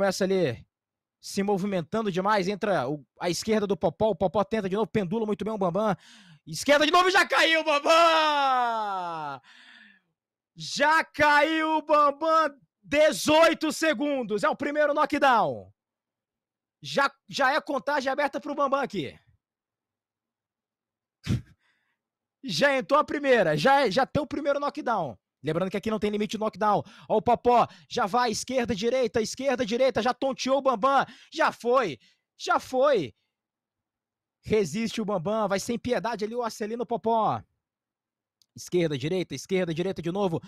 começa ali se movimentando demais, entra o, a esquerda do Popó, o Popó tenta de novo, pendula muito bem o Bambam. Esquerda de novo, já caiu o Bambam! Já caiu o Bambam, 18 segundos, é o primeiro knockdown. Já, já é contagem aberta para o Bambam aqui. já entrou a primeira, já, já tem o primeiro knockdown. Lembrando que aqui não tem limite de knockdown. Ó, o Popó já vai, esquerda, direita, esquerda, direita, já tonteou o Bambam. Já foi, já foi. Resiste o Bambam, vai sem piedade ali o Acelino Popó. Esquerda, direita, esquerda, direita de novo.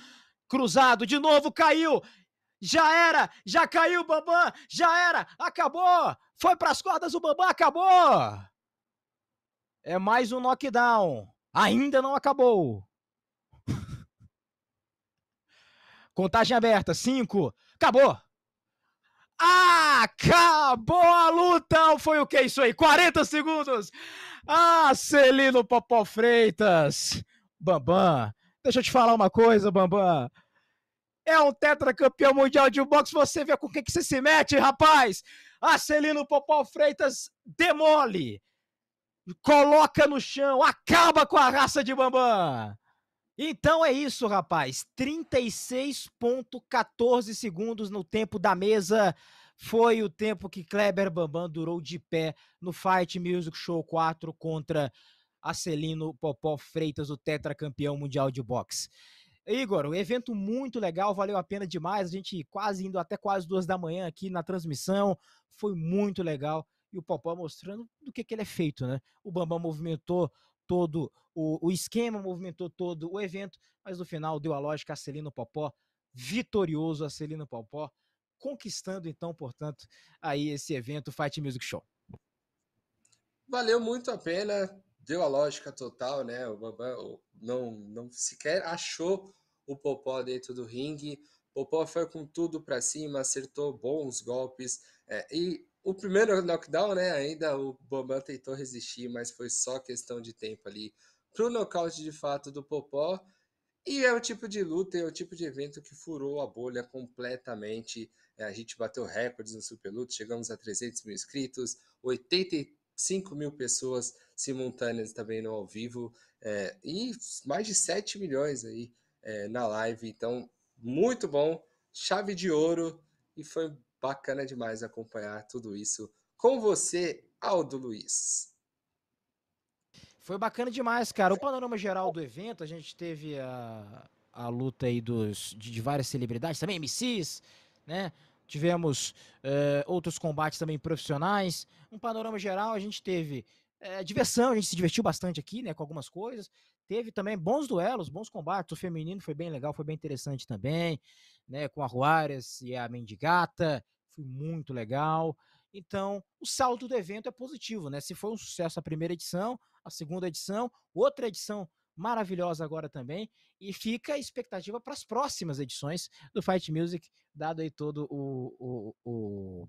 Cruzado, de novo, caiu. Já era, já caiu o Bambam, já era, acabou. Foi para as cordas o Bambam, acabou. É mais um knockdown. Ainda não acabou. Contagem aberta. Cinco. Acabou. Acabou a luta! Foi o que é isso aí? 40 segundos! Ah, Celino Popó Freitas! Bambam, deixa eu te falar uma coisa, Bambam. É um tetracampeão mundial de boxe, você vê com quem que você se mete, rapaz! Ah, Celino Popó Freitas demole! Coloca no chão, acaba com a raça de Bambam! Então é isso, rapaz. 36,14 segundos no tempo da mesa. Foi o tempo que Kleber Bambam durou de pé no Fight Music Show 4 contra Acelino Popó Freitas, o tetracampeão mundial de boxe. Igor, um evento muito legal, valeu a pena demais. A gente quase indo até quase duas da manhã aqui na transmissão. Foi muito legal e o Popó mostrando do que, que ele é feito, né? O Bambam movimentou todo o, o esquema, movimentou todo o evento, mas no final deu a lógica a Celino Popó, vitorioso a Celino Popó, conquistando então, portanto, aí esse evento Fight Music Show. Valeu muito a pena, deu a lógica total, né? O Bambam não, não sequer achou o Popó dentro do ringue. Popó foi com tudo para cima, acertou bons golpes é, e o primeiro knockdown, né? Ainda o Bambam tentou resistir, mas foi só questão de tempo ali pro nocaute de fato do Popó. E é o tipo de luta, é o tipo de evento que furou a bolha completamente. É, a gente bateu recordes no Super Luto, chegamos a 300 mil inscritos, 85 mil pessoas simultâneas também no ao vivo, é, e mais de 7 milhões aí é, na live. Então, muito bom, chave de ouro, e foi Bacana demais acompanhar tudo isso com você, Aldo Luiz. Foi bacana demais, cara. O panorama geral do evento, a gente teve a, a luta aí dos, de, de várias celebridades, também MCs, né? Tivemos uh, outros combates também profissionais. Um panorama geral, a gente teve é, diversão, a gente se divertiu bastante aqui, né, com algumas coisas. Teve também bons duelos, bons combates. O feminino foi bem legal, foi bem interessante também, né, com a Juárez e a Mendigata, foi muito legal. Então, o saldo do evento é positivo, né? Se foi um sucesso a primeira edição, a segunda edição, outra edição maravilhosa agora também, e fica a expectativa para as próximas edições do Fight Music, dado aí todo o, o, o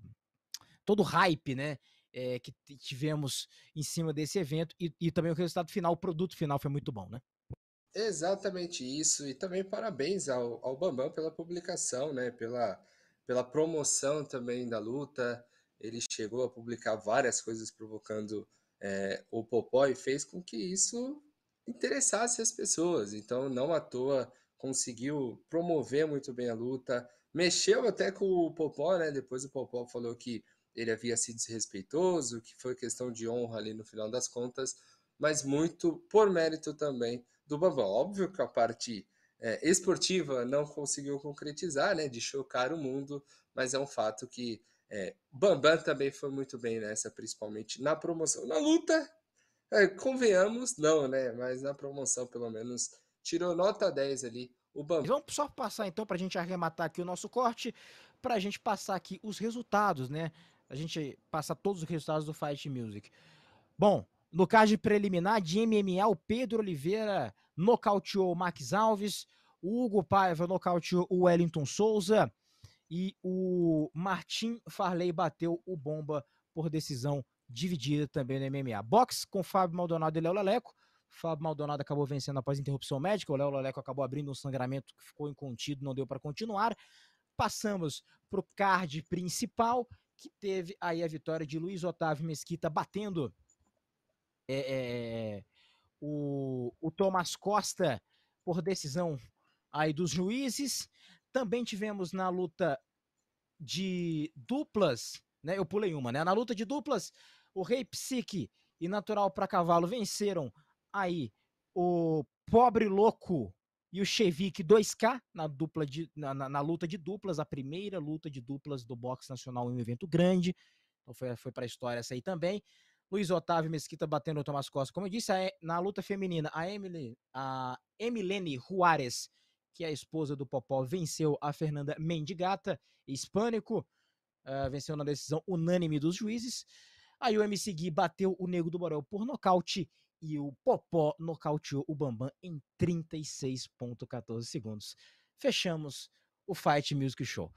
todo o hype, né? é, que tivemos em cima desse evento e, e também o resultado final, o produto final foi muito bom, né? Exatamente isso. E também parabéns ao, ao Bambam pela publicação, né? Pela, pela promoção também da luta. Ele chegou a publicar várias coisas provocando é, o Popó e fez com que isso interessasse as pessoas. Então, não à toa, conseguiu promover muito bem a luta. Mexeu até com o Popó, né? Depois o Popó falou que ele havia sido desrespeitoso, que foi questão de honra ali no final das contas, mas muito por mérito também do Bambam. Óbvio que a parte é, esportiva não conseguiu concretizar, né, de chocar o mundo, mas é um fato que é, Bambam também foi muito bem nessa, principalmente na promoção. Na luta, é, convenhamos, não, né, mas na promoção pelo menos tirou nota 10 ali o Bambam. vamos só passar então para a gente arrematar aqui o nosso corte, para a gente passar aqui os resultados, né? a gente passa todos os resultados do Fight Music. Bom, no card preliminar de MMA, o Pedro Oliveira nocauteou o Max Alves, o Hugo Paiva nocauteou o Wellington Souza e o Martin Farley bateu o Bomba por decisão dividida também no MMA. Box com Fábio Maldonado e Léo Laleco. Fábio Maldonado acabou vencendo após interrupção médica. O Léo Laleco acabou abrindo um sangramento que ficou incontido, não deu para continuar. Passamos para o card principal que teve aí a vitória de Luiz Otávio Mesquita batendo é, é, o, o Thomas Costa por decisão aí dos juízes. Também tivemos na luta de duplas, né? Eu pulei uma, né? Na luta de duplas, o Rei Psique e Natural para Cavalo venceram aí o Pobre Louco e o Chevik 2K na, dupla de, na, na, na, luta de duplas, a primeira luta de duplas do boxe nacional em um evento grande. Então foi, foi para a história essa aí também. Luiz Otávio Mesquita batendo o Tomás Costa. Como eu disse, a, na luta feminina, a, Emily, a Emilene Juárez, que é a esposa do Popó, venceu a Fernanda Mendigata, hispânico. Uh, venceu na decisão unânime dos juízes. Aí o MC Gui bateu o Nego do Borel por nocaute e o Popó nocauteou o Bambam em 36.14 segundos. Fechamos o Fight Music Show.